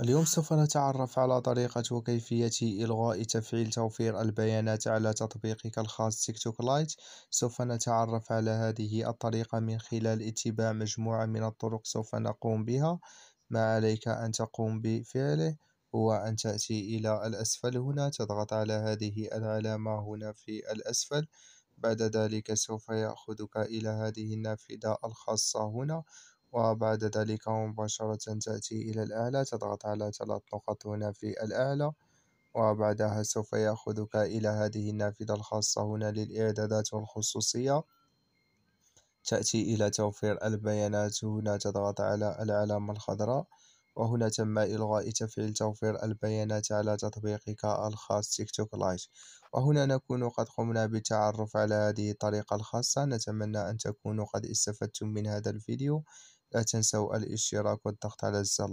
اليوم سوف نتعرف على طريقة وكيفية إلغاء تفعيل توفير البيانات على تطبيقك الخاص تيك توك لايت سوف نتعرف على هذه الطريقة من خلال اتباع مجموعة من الطرق سوف نقوم بها ما عليك أن تقوم بفعله هو أن تأتي إلى الأسفل هنا تضغط على هذه العلامة هنا في الأسفل بعد ذلك سوف يأخذك إلى هذه النافذة الخاصة هنا وبعد ذلك مباشرة تأتي إلى الأعلى تضغط على ثلاث نقط هنا في الأعلى وبعدها سوف يأخذك إلى هذه النافذة الخاصة هنا للإعدادات والخصوصية تأتي إلى توفير البيانات هنا تضغط على العلامة الخضراء وهنا تم إلغاء تفعيل توفير البيانات على تطبيقك الخاص تيك توك لايت وهنا نكون قد قمنا بالتعرف على هذه الطريقة الخاصة نتمنى أن تكونوا قد استفدتم من هذا الفيديو لا تنسوا الاشتراك والضغط على زر